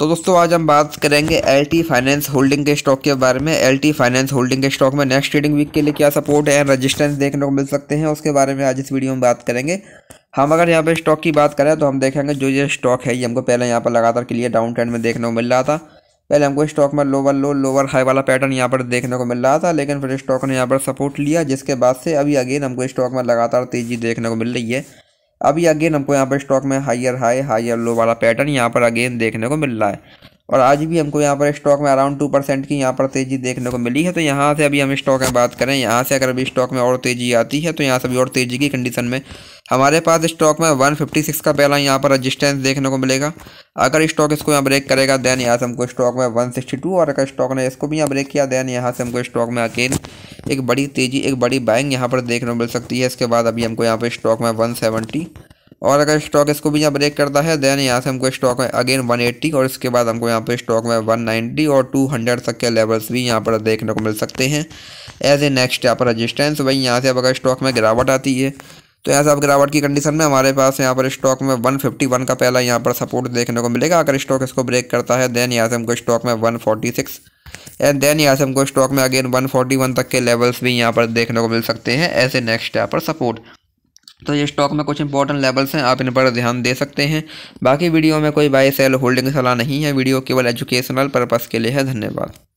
तो दोस्तों आज हम बात करेंगे एल टी फाइनेंस होल्डिंग के स्टॉक के बारे में एल टी फाइनेंस होल्डिंग के स्टॉक में नेक्स्ट ट्रेडिंग वीक के लिए क्या सपोर्ट है रजिस्टेंस देखने को मिल सकते हैं उसके बारे में आज इस वीडियो में बात करेंगे हम अगर यहाँ पे स्टॉक की बात करें तो हम देखेंगे जो ये स्टॉक है ये हमको पहले यहाँ पर लगातार क्लियर डाउन ट्रेंड में देखने को मिल रहा था पहले हमको स्टॉक में लोअर लो लोअर हाई वाला पैटर्न यहाँ पर देखने को मिल रहा था लेकिन फिर स्टॉक ने यहाँ पर सपोर्ट लिया जिसके बाद से अभी अगेन हमको स्टॉक में लगातार तेज़ी देखने को मिल रही है अभी अगेन हमको यहाँ पर स्टॉक में हायर हाई हायर लो वाला पैटर्न यहाँ पर अगेन देखने को मिल रहा है और आज भी हमको यहाँ पर स्टॉक में अराउंड टू परसेंट की यहाँ पर तेज़ी देखने को मिली है तो यहाँ से अभी हम स्टॉक में बात करें यहाँ से अगर अभी स्टॉक में और तेज़ी आती है तो यहाँ से अभी और तेज़ी की कंडीशन में हमारे पास स्टॉक में 156 का पहला यहाँ पर रजिस्टेंस देखने को मिलेगा अगर स्टॉक इसको यहाँ ब्रेक करेगा दैन यहाँ से हमको स्टॉक में 162 और अगर स्टॉक ने इसको भी यहाँ ब्रेक किया दैन यहाँ से हमको स्टॉक में अकेल एक बड़ी तेज़ी एक बड़ी बाइंग यहाँ पर देखने को मिल सकती है इसके बाद अभी हमको यहाँ पर स्टॉक में वन और अगर स्टॉक इसको भी यहाँ ब्रेक करता है दैन यहाँ से हमको स्टॉक में अगेन 180 और इसके बाद हमको यहाँ पर स्टॉक में 190 और 200 तक के लेवल्स भी यहाँ पर देखने को मिल सकते हैं एज ए नेक्स्ट यहाँ पर रजिस्टेंस वहीं यहाँ से अब अगर स्टॉक में गिरावट आती है तो यहाँ से आप गिरावट की कंडीशन में हमारे पास यहाँ पर स्टॉक में 151 का पहला यहाँ पर सपोर्ट देखने को मिलेगा अगर स्टॉक इसको ब्रेक करता है देन यहाँ से हमको स्टॉक में 146 एंड देन यहाँ से हमको स्टॉक में अगेन 141 तक के लेवल्स भी यहाँ पर देखने को मिल सकते हैं ऐसे नेक्स्ट यहाँ पर सपोर्ट तो ये स्टॉक में कुछ इंपॉर्टेंट लेवल्स हैं आप इन पर ध्यान दे सकते हैं बाकी वीडियो में कोई बाय सेल होल्डिंग सलाह नहीं है वीडियो केवल एजुकेशनल पर्पज़ के लिए है धन्यवाद